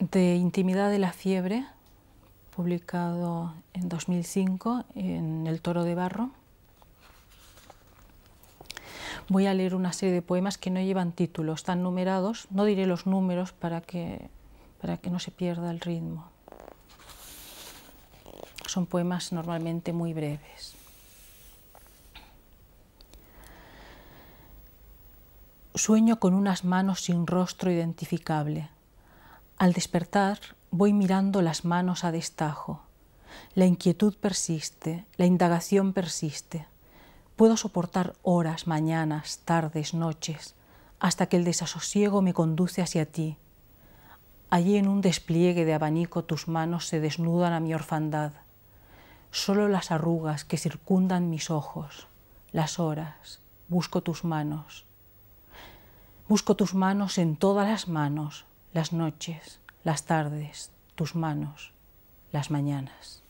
de Intimidad de la Fiebre, publicado en 2005 en El Toro de Barro. Voy a leer una serie de poemas que no llevan títulos, están numerados, no diré los números para que, para que no se pierda el ritmo. Son poemas normalmente muy breves. Sueño con unas manos sin rostro identificable al despertar voy mirando las manos a destajo. La inquietud persiste, la indagación persiste. Puedo soportar horas, mañanas, tardes, noches, hasta que el desasosiego me conduce hacia ti. Allí en un despliegue de abanico tus manos se desnudan a mi orfandad. Solo las arrugas que circundan mis ojos, las horas, busco tus manos. Busco tus manos en todas las manos, las noches, las tardes, tus manos, las mañanas.